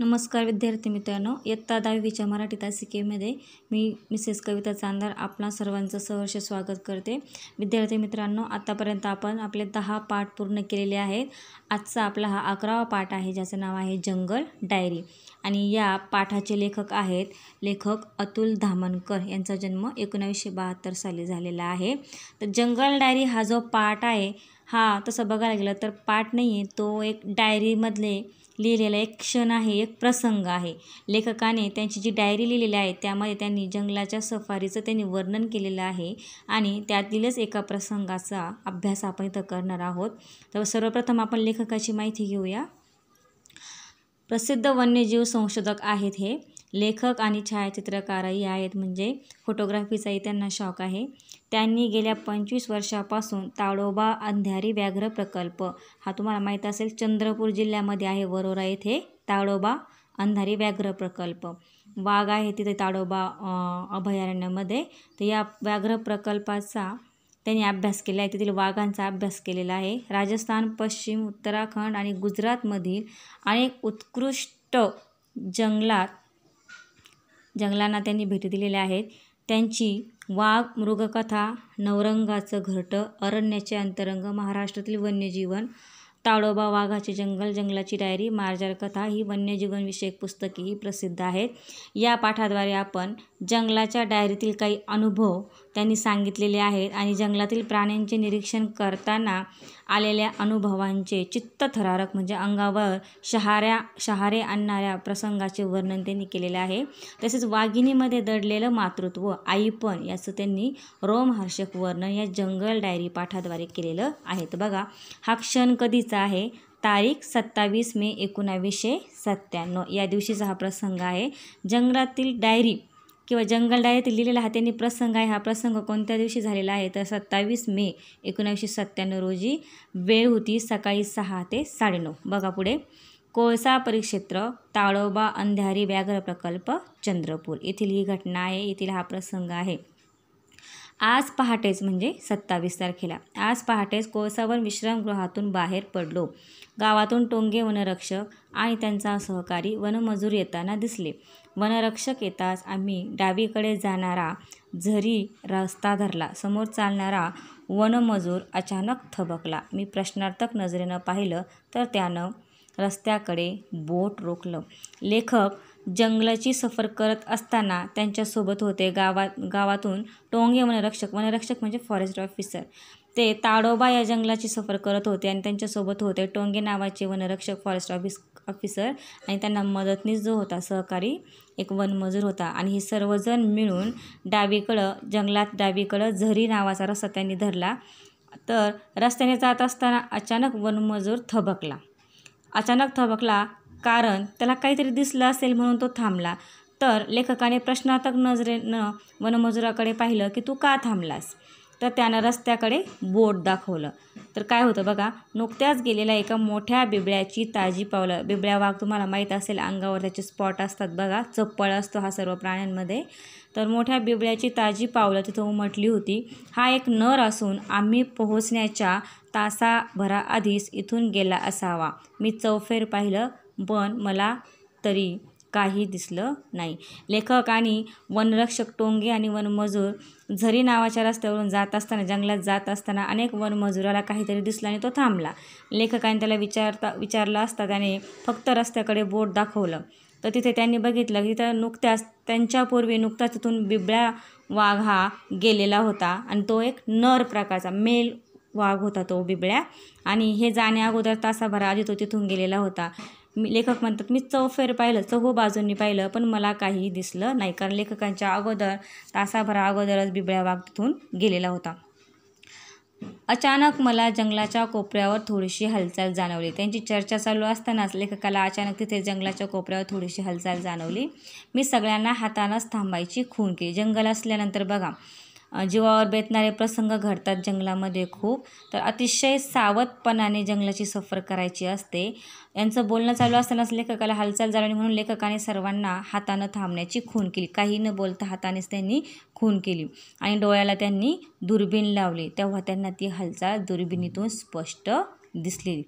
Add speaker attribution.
Speaker 1: नमस्कार विद्यार्थी मित्रांनो इयत्ता दहावीच्या मराठी तासिकेमध्ये मी मिसेस कविता चांदार आपला सर्वांचं सहर्ष स्वागत करते विद्यार्थी मित्रांनो आत्तापर्यंत आपण आपले दहा पाठ पूर्ण केलेले आहेत आजचा आपला हा अकरावा पाठ आहे ज्याचं नाव आहे जंगल डायरी आणि या पाठाचे लेखक आहेत लेखक अतुल धामणकर यांचा जन्म एकोणावीसशे बहात्तर साली झालेला आहे तर जंगल डायरी हा जो पाठ आहे हा तसं बघायला गेलं तर पाठ नाही आहे तो एक डायरीमधले लिहिलेला एक क्षण आहे एक प्रसंग आहे लेखकाने त्यांची जी डायरी लिहिलेली आहे त्यामध्ये त्यांनी जंगलाच्या सफारीचं त्यांनी वर्णन केलेलं आहे आणि त्यातीलच एका प्रसंगाचा अभ्यास आपण इथं करणार आहोत तर सर्वप्रथम आपण लेखकाची माहिती घेऊया प्रसिद्ध वन्यजीव संशोधक आहेत हे लेखक आणि छायाचित्रकारही आहेत म्हणजे फोटोग्राफीचाही त्यांना शौक आहे त्यांनी गेल्या पंचवीस वर्षापासून ताडोबा अंधारी व्याघ्र प्रकल्प हा तुम्हाला माहीत असेल चंद्रपूर जिल्ह्यामध्ये आहे वरोरा येथे ताडोबा अंधारी व्याघ्र प्रकल्प वाघ आहे तिथे ताडोबा अभयारण्यामध्ये तर या व्याघ्र प्रकल्पाचा त्यांनी अभ्यास केला आहे तेथील वाघांचा अभ्यास केलेला आहे राजस्थान पश्चिम उत्तराखंड आणि गुजरातमधील अनेक उत्कृष्ट जंगलात जंगलांना त्यांनी भेटी दिलेल्या आहेत त्यांची वाघ मृगकथा नवरंगाचं घरट अरण्याचे अंतरंग महाराष्ट्रातील वन्यजीवन ताडोबा वाघाचे जंगल जंगलाची डायरी मार्जार कथा ही वन्यजीवनविषयक पुस्तके ही प्रसिद्ध आहेत या पाठाद्वारे आपण जंगलाच्या डायरीतील काही अनुभव त्यांनी सांगितलेले आहेत आणि जंगलातील प्राण्यांचे निरीक्षण करताना आलेल्या अनुभवांचे चित्तथरारक म्हणजे अंगावर शहाऱ्या शहारे आणणाऱ्या प्रसंगाचे वर्णन त्यांनी केलेले आहे तसेच वाघिणीमध्ये दडलेलं मातृत्व आईपण याचं त्यांनी रोमहर्षक वर्णन या जंगल डायरी पाठाद्वारे केलेलं आहे तर बघा हा क्षण कधीचा आहे तारीख सत्तावीस मे एकोणावीसशे सत्त्याण्णव या दिवशीचा हा प्रसंग आहे जंगलातील डायरी किंवा जंगल डायरीत लिहिलेला हा त्यांनी प्रसंग आहे हा प्रसंग कोणत्या दिवशी झालेला आहे तर सत्तावीस मे एकोणावीसशे सत्त्याण्णव रोजी वेळ होती सकाळी सहा ते साडेनऊ बघा पुढे कोळसा परिक्षेत्र ताळोबा अंधारी व्याघ्र प्रकल्प चंद्रपूर येथील ही घटना आहे येथील हा प्रसंग आहे आज पहाटेच म्हणजे सत्तावीस तारखेला आज पहाटेच कोळसावर विश्रामगृहातून बाहेर पडलो गावातून टोंगे वनरक्षक आणि त्यांचा सहकारी वनमजूर येताना दिसले वनरक्षक येताच आम्ही डावीकडे जाणारा झरी रस्ता धरला समोर चालणारा वनमजूर अचानक थबकला मी प्रश्नार्थक नजरेनं पाहिलं तर त्यानं रस्त्याकडे बोट रोखलं लेखक जंगलाची सफर करत असताना त्यांच्यासोबत होते गावात गावातून टोंगे वनरक्षक वनरक्षक म्हणजे फॉरेस्ट ऑफिसर ते ताडोबा या जंगलाची सफर करत होते आणि त्यांच्यासोबत होते टोंगे नावाचे वनरक्षक फॉरेस्ट ऑफिस ऑफिसर आणि त्यांना मदतनीस जो होता सहकारी एक वनमजूर होता आणि हे सर्वजण मिळून डावीकडं जंगलात डावीकडं झरी नावाचा रस्ता त्यांनी धरला तर रस्त्याने जात असताना अचानक वनमजूर थबकला अचानक थबकला कारण त्याला काहीतरी दिसलं असेल म्हणून तो थांबला तर लेखकाने प्रश्नार्थक नजरेनं वनमजुराकडे पाहिलं की तू का थांबलास तर त्यानं रस्त्याकडे बोट दाखवलं तर काय होतं बघा नुकत्याच गेलेल्या एका मोठ्या बिबळ्याची ताजी पावलं बिबळ्या वाघ तुम्हाला माहीत असेल अंगावर त्याचे स्पॉट असतात बघा चप्पळ असतो हा सर्व प्राण्यांमध्ये तर मोठ्या बिबळ्याची ताजी पावलं तिथं उमटली होती हा एक नर असून आम्ही पोहोचण्याच्या तासाभराआधीच इथून गेला असावा मी चौफेर पाहिलं पण मला तरी काही दिसलं नाही लेखक आणि वनरक्षक टोंगे आणि वनमजूर झरी नावाच्या रस्त्यावरून जात असताना जंगलात जात असताना अनेक वनमजुराला काहीतरी दिसला आणि तो थांबला लेखकाने त्याला विचारता विचारला असता त्याने फक्त रस्त्याकडे बोट दाखवलं तर तिथे त्यांनी बघितलं की तिथं नुकत्याच त्यांच्यापूर्वी नुकताच तिथून बिबळ्या वाघ हा गेलेला होता आणि तो एक नर प्रकारचा मेल वाघ होता तो बिबळ्या आणि हे जाण्या अगोदर तासाभरा आधी तो तिथून गेलेला होता मी लेखक म्हणतात मी चौफेर पाहिलं चहू बाजूंनी पाहिलं पण मला काही दिसलं नाही कारण लेखकांच्या अगोदर तासाभरा अगोदरच बिबळ्या वाघ तिथून गेलेला होता अचानक मला जंगलाच्या कोपऱ्यावर थोडीशी हालचाल जाणवली त्यांची चर्चा चालू असतानाच लेखकाला अचानक तिथे जंगलाच्या कोपऱ्यावर थोडीशी हालचाल जाणवली मी सगळ्यांना हातानंच थांबायची खून केली जंगल असल्यानंतर बघा जीवावर बेतणारे प्रसंग घडतात जंगलामध्ये खूप तर अतिशय सावधपणाने जंगलाची सफर करायची असते यांचं बोलणं चालू असतानाच लेखकाला हालचाल झाली म्हणून लेखकाने सर्वांना हातानं थांबण्याची खून केली काही न बोलता हातानेच त्यांनी खून केली आणि डोळ्याला त्यांनी दुर्बीण लावली तेव्हा त्यांना ती हालचाल दुर्बिणीतून स्पष्ट दिसली